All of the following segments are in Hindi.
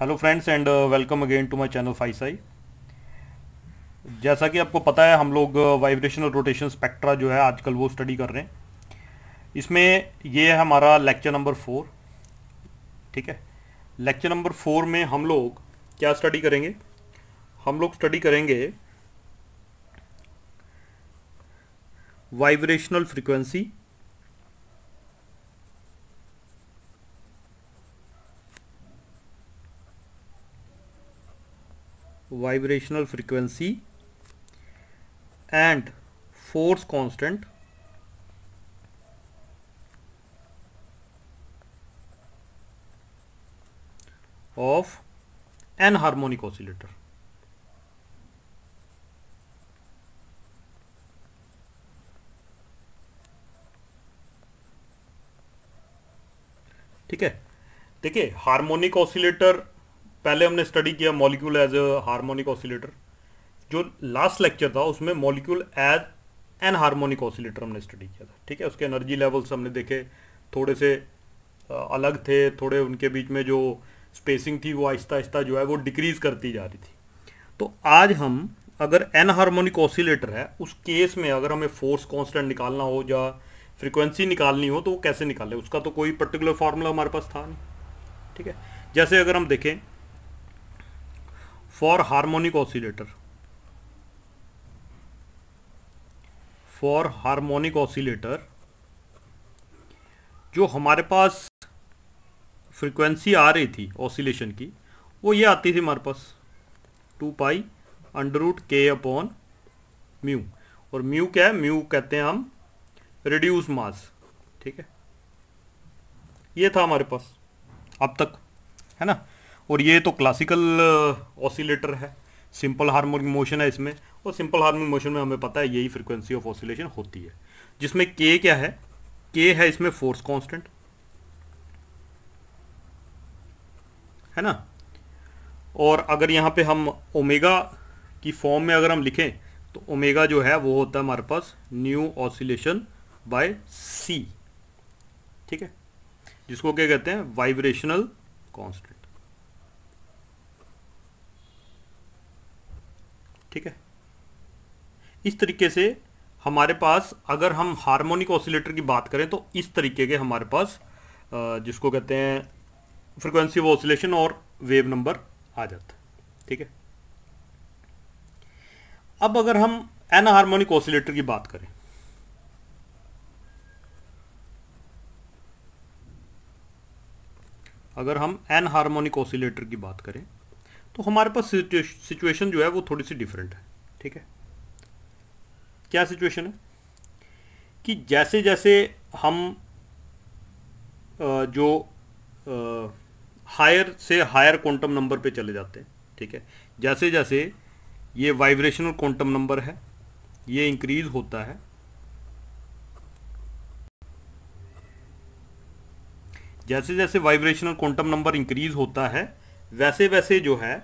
Hello friends and welcome again to my channel फाइसाई जैसा कि आपको पता है हम लोग वाइब्रेशन और रोटेशन स्पेक्ट्रा जो है आजकल वो स्टडी कर रहे हैं इसमें ये है हमारा लेक्चर नंबर फोर ठीक है लेक्चर नंबर फोर में हम लोग क्या स्टडी करेंगे हम लोग स्टडी करेंगे vibrational frequency vibrational frequency and force constant of n harmonic oscillator. ठीक है देखिए हार्मोनिक ऑसिलेटर पहले हमने स्टडी किया molecule as a harmonic oscillator जो लास्ट लेक्चर था उसमें molecule as anharmonic oscillator हमने स्टडी किया था ठीक है उसके एनर्जी लेवल्स हमने देखे थोड़े से अलग थे थोड़े उनके बीच में जो स्पेसिंग थी वो आहिस्ता आहिस्ता जो है वो डिक्रीज़ करती जा रही थी तो आज हम अगर एन हारमोनिक ऑसिलेटर है उस केस में अगर हमें फोर्स कॉन्स्टेंट निकालना हो या फ्रिक्वेंसी निकालनी हो तो वो कैसे निकालें उसका तो कोई पर्टिकुलर फार्मूला हमारे पास था नहीं ठीक है जैसे अगर हम देखें for harmonic oscillator for harmonic oscillator जो हमारे पास फ्रीक्वेंसी आ रही थी ऑसिलेशन की वो ये आती थी हमारे पास टू पाई अंडर रूट के अपॉन म्यू और म्यू क्या है म्यू कहते हैं हम रिड्यूस मास ठीक है ये था हमारे पास अब तक है ना और ये तो क्लासिकल ऑसिलेटर uh, है सिंपल हार्मोनिक मोशन है इसमें और सिंपल हार्मोनिक मोशन में हमें पता है यही फ्रिक्वेंसी ऑफ ऑसिलेशन होती है जिसमें के क्या है के है इसमें फोर्स कांस्टेंट है ना और अगर यहां पे हम ओमेगा की फॉर्म में अगर हम लिखें तो ओमेगा जो है वो होता है हमारे पास न्यू ऑसिलेशन बाय सी ठीक है जिसको क्या कहते हैं वाइब्रेशनल कॉन्स्टेंट ठीक है इस तरीके से हमारे पास अगर हम हार्मोनिक ऑसिलेटर की बात करें तो इस तरीके के हमारे पास जिसको कहते हैं फ्रिक्वेंसी ऑफ ऑसिलेशन और वेव नंबर आ जाता है ठीक है अब अगर हम एन हार्मोनिक ऑसिलेटर की बात करें अगर हम एन हार्मोनिक ऑसिलेटर की बात करें तो हमारे पास सिचुएशन जो है वो थोड़ी सी डिफरेंट है ठीक है क्या सिचुएशन है कि जैसे जैसे हम जो हायर से हायर क्वांटम नंबर पे चले जाते हैं ठीक है जैसे जैसे ये वाइब्रेशनल क्वांटम नंबर है ये इंक्रीज होता है जैसे जैसे वाइब्रेशनल क्वांटम नंबर इंक्रीज होता है वैसे वैसे जो है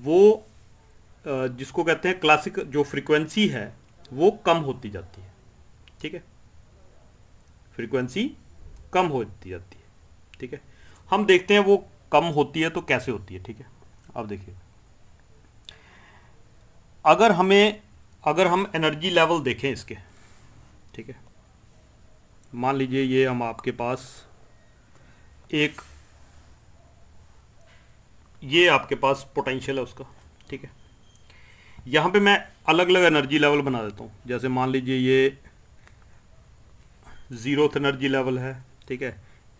वो जिसको कहते हैं क्लासिक जो फ्रीक्वेंसी है वो कम होती जाती है ठीक है फ्रीक्वेंसी कम होती जाती है ठीक है हम देखते हैं वो कम होती है तो कैसे होती है ठीक है अब देखिए अगर हमें अगर हम एनर्जी लेवल देखें इसके ठीक है मान लीजिए ये हम आपके पास एक ये आपके पास पोटेंशियल है उसका ठीक है यहाँ पे मैं अलग अलग एनर्जी लेवल बना देता हूँ जैसे मान लीजिए ये ज़ीरोथ एनर्जी लेवल है ठीक है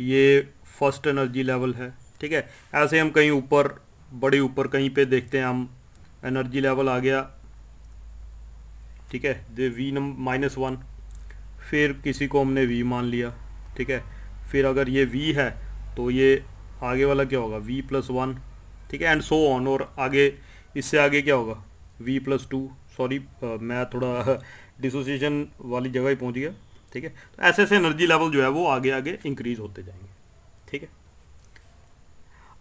ये फर्स्ट एनर्जी लेवल है ठीक है ऐसे हम कहीं ऊपर बड़े ऊपर कहीं पे देखते हैं हम एनर्जी लेवल आ गया ठीक है दे वी नम माइनस वन फिर किसी को हमने वी मान लिया ठीक है फिर अगर ये वी है तो ये आगे वाला क्या होगा वी प्लस वन ठीक है एंड सो ऑन और आगे इससे आगे क्या होगा वी प्लस टू सॉरी मैं थोड़ा डिसोसिएशन वाली जगह ही पहुंच गया ठीक है तो ऐसे ऐसे एनर्जी लेवल जो है वो आगे आगे इंक्रीज होते जाएंगे ठीक है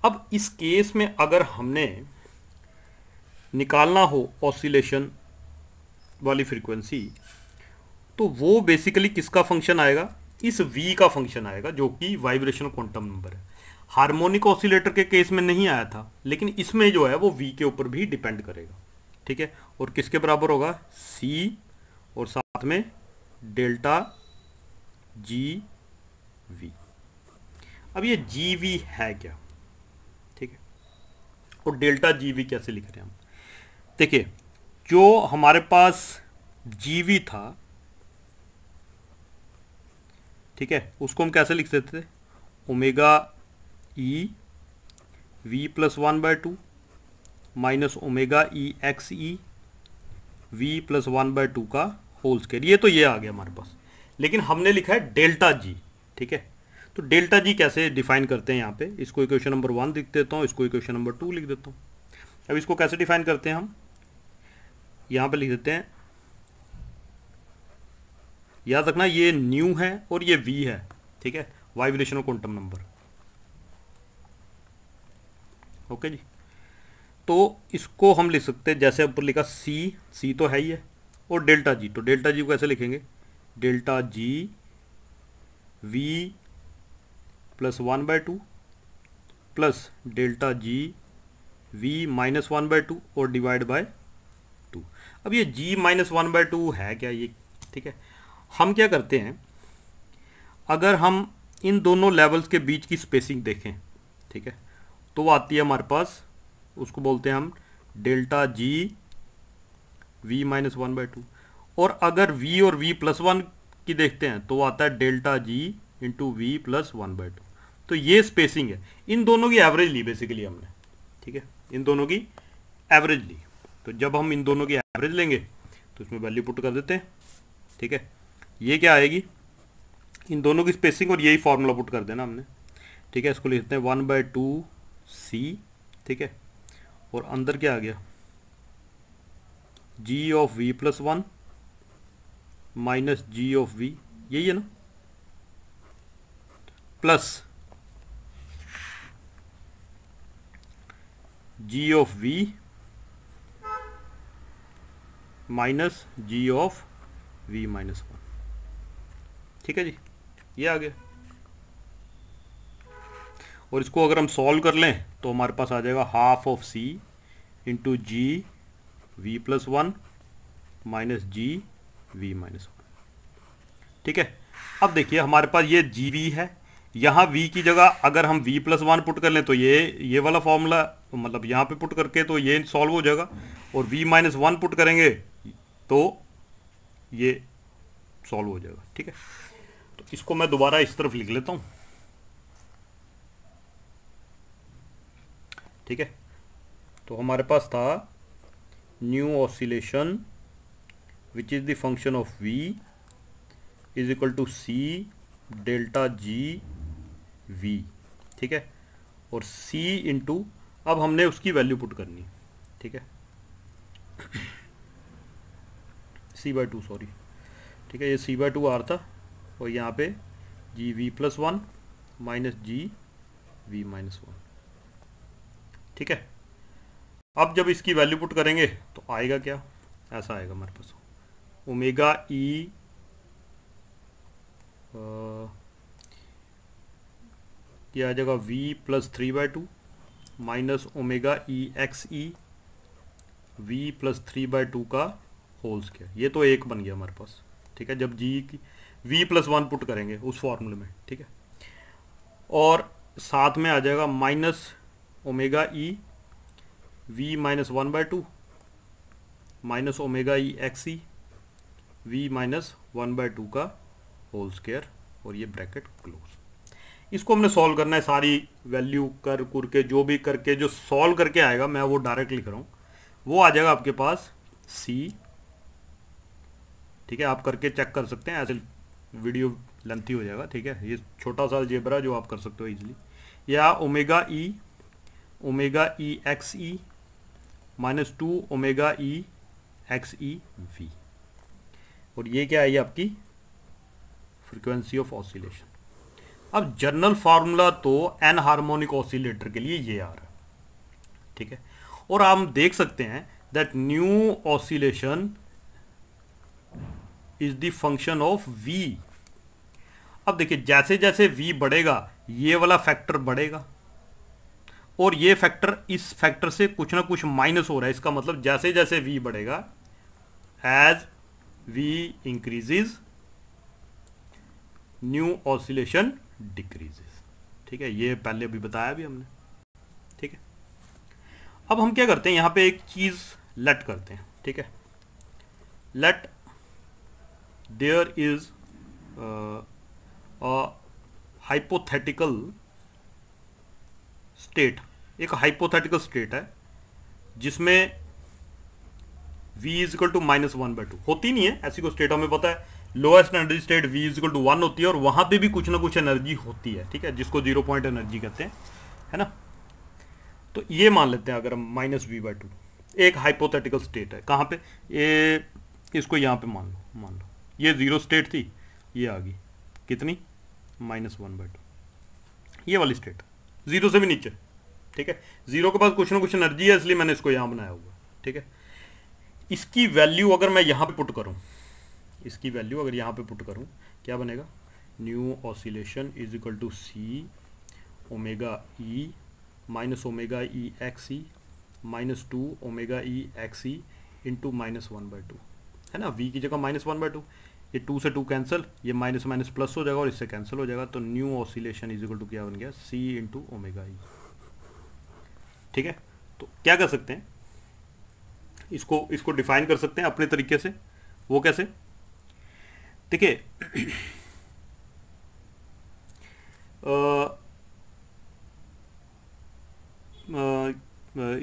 अब इस केस में अगर हमने निकालना हो ऑसिलेशन वाली फ्रीक्वेंसी तो वो बेसिकली किसका फंक्शन आएगा इस वी का फंक्शन आएगा जो कि वाइब्रेशन क्वांटम नंबर है हार्मोनिक ऑसिलेटर के केस में नहीं आया था लेकिन इसमें जो है वो वी के ऊपर भी डिपेंड करेगा ठीक है और किसके बराबर होगा सी और साथ में डेल्टा जी वी अब ये जी वी है क्या ठीक है और डेल्टा जी वी कैसे लिख रहे हैं हम देखिए जो हमारे पास जी वी था ठीक है उसको हम कैसे लिख सकते थे omega e v plus one by two minus omega e x e v plus one by two का होल स्केयर ये तो ये आ गया हमारे पास लेकिन हमने लिखा है डेल्टा जी ठीक है तो डेल्टा जी कैसे डिफाइन करते हैं यहाँ पे इसको इक्वेशन नंबर वन लिख देता हूँ इसको इक्वेशन नंबर टू लिख देता हूँ अब इसको कैसे डिफाइन करते हैं हम यहाँ पे लिख देते हैं याद रखना ये न्यू है और ये वी है ठीक है वाइब्रेशन और क्वांटम नंबर ओके जी तो इसको हम लिख सकते हैं जैसे ऊपर लिखा सी सी तो है ही है और डेल्टा जी तो डेल्टा जी को कैसे लिखेंगे delta G v plus one by two plus delta G v minus one by two और डिवाइड बाय टू अब ये G minus one by two है क्या ये ठीक है हम क्या करते हैं अगर हम इन दोनों लेवल्स के बीच की स्पेसिंग देखें ठीक है तो वो आती है हमारे पास उसको बोलते हैं हम delta G v minus one by two और अगर वी और वी प्लस वन की देखते हैं तो आता है delta G into v plus one by two तो ये स्पेसिंग है इन दोनों की एवरेज ली बेसिकली हमने ठीक है इन दोनों की एवरेज ली तो जब हम इन दोनों की एवरेज लेंगे तो उसमें वैल्यू पुट कर देते हैं ठीक है ये क्या आएगी इन दोनों की स्पेसिंग और यही फॉर्मूला पुट कर देना हमने ठीक है इसको लिखते हैं वन बाय टू सी ठीक है और अंदर क्या आ गया G of v plus one minus G of v यही है ना plus G of v minus G of v minus one ठीक है जी ये आ गया और इसको अगर हम सॉल्व कर लें तो हमारे पास आ जाएगा half of c into G v plus one minus G v minus one ठीक है अब देखिए हमारे पास ये जी वी है यहाँ v की जगह अगर हम v प्लस वन पुट कर लें तो ये ये वाला फॉर्मूला मतलब यहाँ पे पुट करके तो ये सॉल्व हो जाएगा और v माइनस वन पुट करेंगे तो ये सॉल्व हो जाएगा ठीक है तो इसको मैं दोबारा इस तरफ लिख लेता हूँ ठीक है तो हमारे पास था nu oscillation which is the function of v is equal to c delta G v ठीक है और सी इंटू अब हमने उसकी वैल्यू पुट करनी ठीक है सी बाई टू सॉरी ठीक है ये सी बाय टू आर था और यहाँ पे G v plus one minus G v minus one ठीक है अब जब इसकी वैल्यू पुट करेंगे तो आएगा क्या ऐसा आएगा हमारे पास ओमेगा ई क्या आ जाएगा v plus three by two minus omega e x e v plus three by two का होल्स क्या ये तो एक बन गया हमारे पास ठीक है जब जी की वी प्लस वन पुट करेंगे उस फॉर्मूले में ठीक है और साथ में आ जाएगा minus omega e v minus one by two minus omega e x e v minus one by two का होल स्केयर और ये ब्रैकेट क्लोज इसको हमने सॉल्व करना है सारी वैल्यू कर कुर के जो भी करके जो सॉल्व करके आएगा मैं वो डायरेक्ट लिख रहा हूँ वो आ जाएगा आपके पास सी ठीक है आप करके चेक कर सकते हैं ऐसे वीडियो लेंथी हो जाएगा ठीक है ये छोटा सा जेबरा जो आप कर सकते हो इजीली या omega e e, omega e x e minus two omega e x e v और ये क्या आई आपकी फ्रीक्वेंसी ऑफ ऑसिलेशन अब जनरल फार्मूला तो एन हार्मोनिक ऑसिलेटर के लिए ये आ रहा है ठीक है और हम देख सकते हैं that nu oscillation is the function of v अब देखिए जैसे जैसे वी बढ़ेगा ये वाला फैक्टर बढ़ेगा और ये फैक्टर इस फैक्टर से कुछ ना कुछ माइनस हो रहा है इसका मतलब जैसे जैसे वी बढ़ेगा as v increases nu oscillation decreases ठीक है ये पहले अभी बताया भी हमने ठीक है अब हम क्या करते हैं यहां पे एक चीज़ लेट करते हैं ठीक है let there is hypothetical state एक हाइपोथेटिकल स्टेट है जिसमें v is equal to minus one by two होती नहीं है ऐसी कोई स्टेट हमें पता है lowest energy state v is equal to one होती है और वहां पे भी कुछ ना कुछ एनर्जी होती है ठीक है जिसको जीरो पॉइंट एनर्जी कहते हैं है ना तो ये मान लेते हैं अगर हम माइनस वी बाई टू एक हाइपोथेटिकल स्टेट है कहाँ पे ये इसको यहाँ पे मान लो मान लो ये जीरो स्टेट थी ये आ गई कितनी माइनस वन बाई टू ये वाली स्टेट जीरो से भी नीचे ठीक है जीरो के पास कुछ ना कुछ एनर्जी है इसलिए मैंने इसको यहाँ बनाया हुआ ठीक है इसकी वैल्यू अगर मैं यहाँ पे पुट करूँ इसकी वैल्यू अगर यहाँ पे पुट करूँ क्या बनेगा nu oscillation is equal to c omega e minus omega e x e minus two omega e x e into minus one by two है ना वी की जगह माइनस वन बाई टू ये टू से टू कैंसिल ये माइनस माइनस प्लस हो जाएगा और इससे कैंसिल हो जाएगा तो nu oscillation is equal to क्या बन गया सी इंटू ओमेगा ई ठीक है तो क्या कर सकते हैं इसको इसको डिफाइन कर सकते हैं अपने तरीके से वो कैसे ठीक है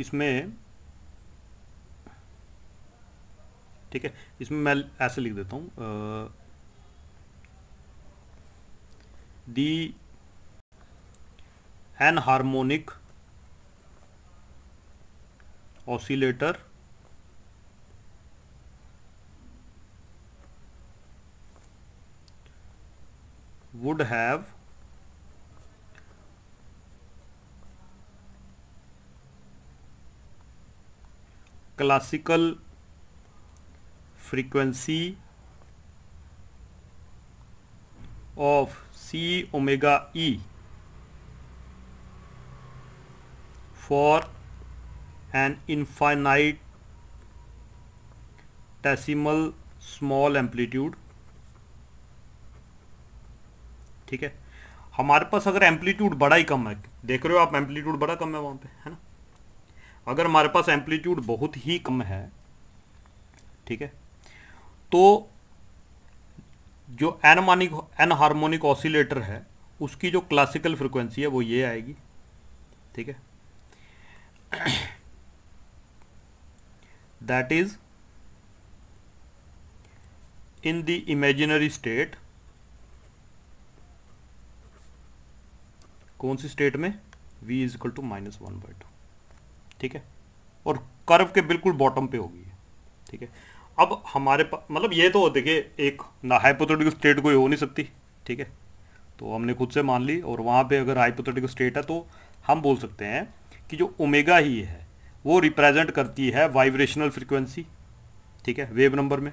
इसमें ठीक है इसमें मैं ऐसे लिख देता हूँ the anharmonic oscillator would have classical frequency of c omega e for an infinite decimal small amplitude ठीक है हमारे पास अगर एम्पलीट्यूड बड़ा ही कम है देख रहे हो आप एम्पलीट्यूड बड़ा कम है वहां पे है ना अगर हमारे पास एम्पलीट्यूड बहुत ही कम है ठीक है तो जो एनमानिक एन हार्मोनिक ऑसिलेटर है उसकी जो क्लासिकल फ्रिक्वेंसी है वो ये आएगी ठीक है that is in the imaginary state कौन सी स्टेट में v is equal to minus one by two ठीक है और कर्व के बिल्कुल बॉटम पे होगी ठीक है अब हमारे पास मतलब ये तो देखिए एक ना हाइपोथेटिकल स्टेट कोई हो नहीं सकती ठीक है तो हमने खुद से मान ली और वहाँ पे अगर हाइपोथेटिकल स्टेट है तो हम बोल सकते हैं कि जो ओमेगा ही है वो रिप्रेजेंट करती है वाइब्रेशनल फ्रिक्वेंसी ठीक है वेव नंबर में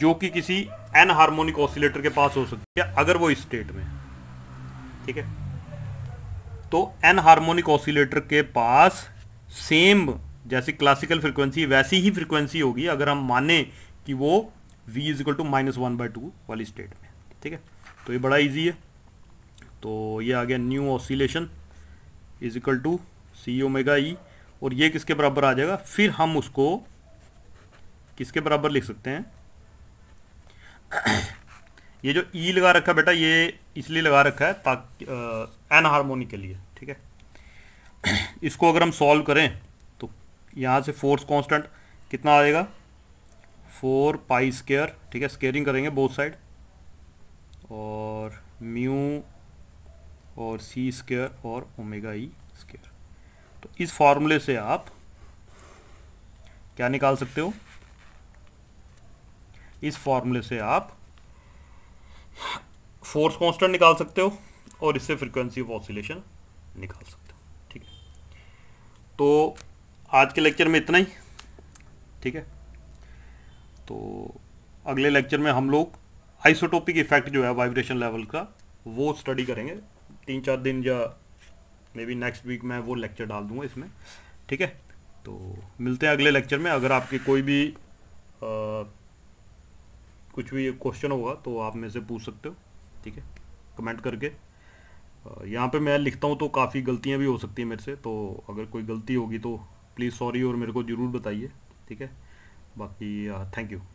जो कि किसी एन हारमोनिक ऑसिलेटर के पास हो सकती है अगर वो स्टेट में ठीक है तो एन हारमोनिक ऑसिलेटर के पास सेम जैसे क्लासिकल फ्रिक्वेंसी वैसी ही फ्रिक्वेंसी होगी अगर हम माने कि वो v is equal to minus one by two वाली स्टेट में ठीक है तो ये बड़ा इजी है तो ये आ गया nu oscillation is equal to c omega e और ये किसके बराबर आ जाएगा फिर हम उसको किसके बराबर लिख सकते हैं ये जो ई e लगा रखा है बेटा ये इसलिए लगा रखा है ताकि एन हारमोनी के लिए ठीक है इसको अगर हम सॉल्व करें यहाँ से फोर्स कांस्टेंट कितना आएगा फोर पाई स्केयर ठीक है स्केयरिंग करेंगे बोथ साइड और म्यू और सी स्केयर और ओमेगा ई स्केयर तो इस फॉर्मूले से आप क्या निकाल सकते हो इस फॉर्मूले से आप फोर्स कांस्टेंट निकाल सकते हो और इससे फ्रीक्वेंसी ऑफ ऑसिलेशन निकाल सकते हो ठीक है तो आज के लेक्चर में इतना ही ठीक है तो अगले लेक्चर में हम लोग आइसोटोपिक इफेक्ट जो है वाइब्रेशन लेवल का वो स्टडी करेंगे तीन चार दिन या मे बी नेक्स्ट वीक मैं वो लेक्चर डाल दूंगा इसमें ठीक है तो मिलते हैं अगले लेक्चर में अगर आपके कोई भी आ, कुछ भी क्वेश्चन होगा तो आप मेरे से पूछ सकते हो ठीक है कमेंट करके यहाँ पे मैं लिखता हूँ तो काफ़ी गलतियाँ भी हो सकती हैं मेरे से तो अगर कोई गलती होगी तो प्लीज़ सॉरी और मेरे को ज़रूर बताइए ठीक है बाकी थैंक uh, यू